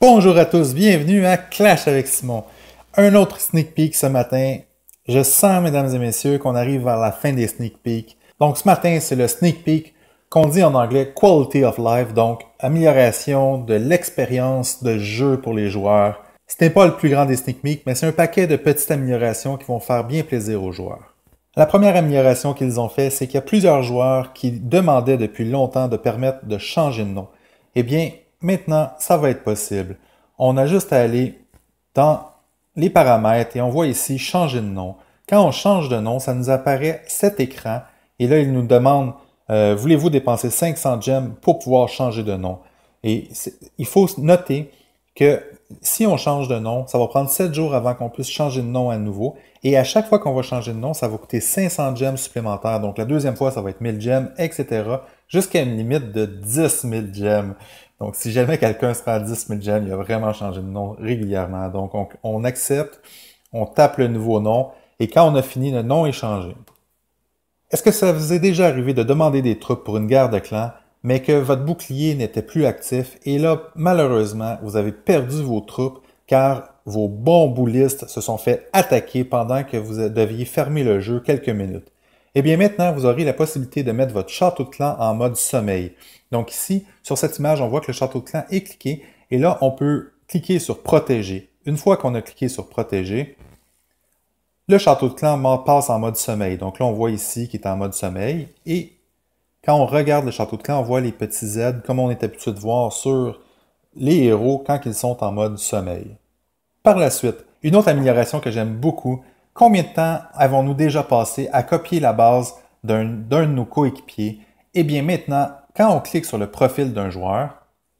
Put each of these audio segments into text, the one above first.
Bonjour à tous, bienvenue à Clash avec Simon. Un autre sneak peek ce matin. Je sens, mesdames et messieurs, qu'on arrive vers la fin des sneak peeks. Donc, ce matin, c'est le sneak peek qu'on dit en anglais quality of life, donc amélioration de l'expérience de jeu pour les joueurs. Ce n'est pas le plus grand des sneak mais c'est un paquet de petites améliorations qui vont faire bien plaisir aux joueurs. La première amélioration qu'ils ont fait, c'est qu'il y a plusieurs joueurs qui demandaient depuis longtemps de permettre de changer de nom. Eh bien, maintenant, ça va être possible. On a juste à aller dans les paramètres et on voit ici changer de nom. Quand on change de nom, ça nous apparaît cet écran et là, il nous demande euh, voulez-vous dépenser 500 gemmes pour pouvoir changer de nom Et il faut noter que si on change de nom, ça va prendre 7 jours avant qu'on puisse changer de nom à nouveau. Et à chaque fois qu'on va changer de nom, ça va coûter 500 gems supplémentaires. Donc la deuxième fois, ça va être 1000 gems, etc. Jusqu'à une limite de 10 000 gems. Donc si jamais quelqu'un sera à 10 000 gems, il a vraiment changé de nom régulièrement. Donc on, on accepte, on tape le nouveau nom. Et quand on a fini, le nom est changé. Est-ce que ça vous est déjà arrivé de demander des troupes pour une guerre de clan mais que votre bouclier n'était plus actif et là, malheureusement, vous avez perdu vos troupes car vos bons boulistes se sont fait attaquer pendant que vous deviez fermer le jeu quelques minutes. Eh bien maintenant, vous aurez la possibilité de mettre votre château de clan en mode sommeil. Donc ici, sur cette image, on voit que le château de clan est cliqué et là, on peut cliquer sur protéger. Une fois qu'on a cliqué sur protéger, le château de clan passe en mode sommeil. Donc là, on voit ici qu'il est en mode sommeil et quand on regarde le château de clans, on voit les petits Z comme on est habitué de voir sur les héros quand ils sont en mode sommeil. Par la suite, une autre amélioration que j'aime beaucoup, combien de temps avons-nous déjà passé à copier la base d'un de nos coéquipiers? Eh bien maintenant, quand on clique sur le profil d'un joueur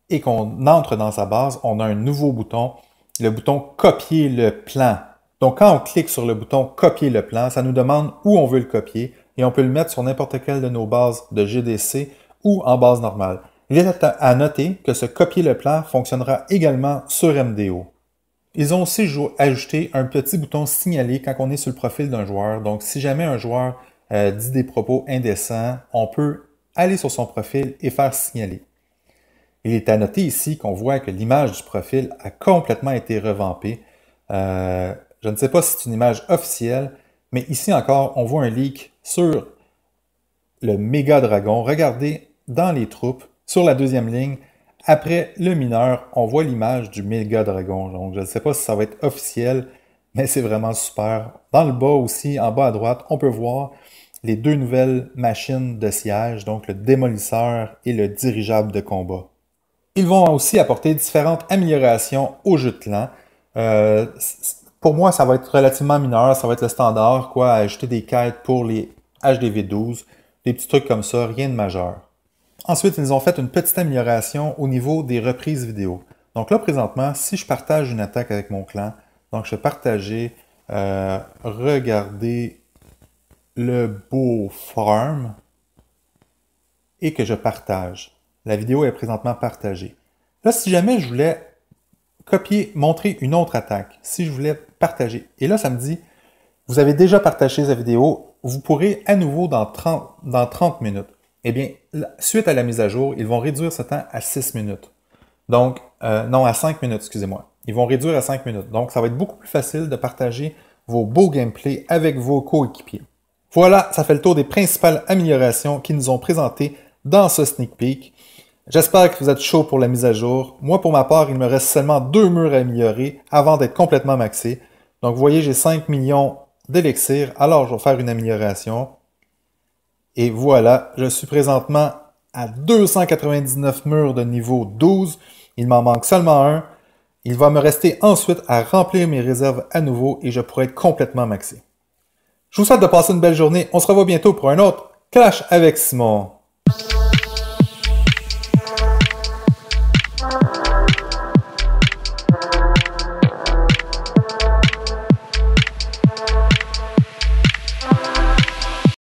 et qu'on entre dans sa base, on a un nouveau bouton, le bouton copier le plan. Donc quand on clique sur le bouton copier le plan, ça nous demande où on veut le copier et on peut le mettre sur n'importe quelle de nos bases de GDC ou en base normale. Il est à noter que ce copier le plan fonctionnera également sur MDO. Ils ont aussi ajouté un petit bouton signaler quand on est sur le profil d'un joueur. Donc, si jamais un joueur euh, dit des propos indécents, on peut aller sur son profil et faire signaler. Il est à noter ici qu'on voit que l'image du profil a complètement été revampée. Euh, je ne sais pas si c'est une image officielle, mais ici encore, on voit un leak sur le méga dragon. Regardez dans les troupes, sur la deuxième ligne, après le mineur, on voit l'image du méga dragon. Donc je ne sais pas si ça va être officiel, mais c'est vraiment super. Dans le bas aussi, en bas à droite, on peut voir les deux nouvelles machines de siège, donc le démolisseur et le dirigeable de combat. Ils vont aussi apporter différentes améliorations au jeu de clan. Euh, pour moi, ça va être relativement mineur, ça va être le standard, quoi, ajouter des quêtes pour les HDV12, des petits trucs comme ça, rien de majeur. Ensuite, ils ont fait une petite amélioration au niveau des reprises vidéo. Donc là, présentement, si je partage une attaque avec mon clan, donc je vais partager, euh, regarder le beau farm et que je partage. La vidéo est présentement partagée. Là, si jamais je voulais copier, montrer une autre attaque si je voulais partager. Et là, ça me dit, vous avez déjà partagé cette vidéo, vous pourrez à nouveau dans 30, dans 30 minutes. Eh bien, suite à la mise à jour, ils vont réduire ce temps à 6 minutes. Donc, euh, non, à 5 minutes, excusez-moi. Ils vont réduire à 5 minutes. Donc, ça va être beaucoup plus facile de partager vos beaux gameplays avec vos coéquipiers. Voilà, ça fait le tour des principales améliorations qu'ils nous ont présentées dans ce sneak peek. J'espère que vous êtes chaud pour la mise à jour. Moi, pour ma part, il me reste seulement deux murs à améliorer avant d'être complètement maxé. Donc, vous voyez, j'ai 5 millions d'élixir. Alors, je vais faire une amélioration. Et voilà, je suis présentement à 299 murs de niveau 12. Il m'en manque seulement un. Il va me rester ensuite à remplir mes réserves à nouveau et je pourrai être complètement maxé. Je vous souhaite de passer une belle journée. On se revoit bientôt pour un autre Clash avec Simon. you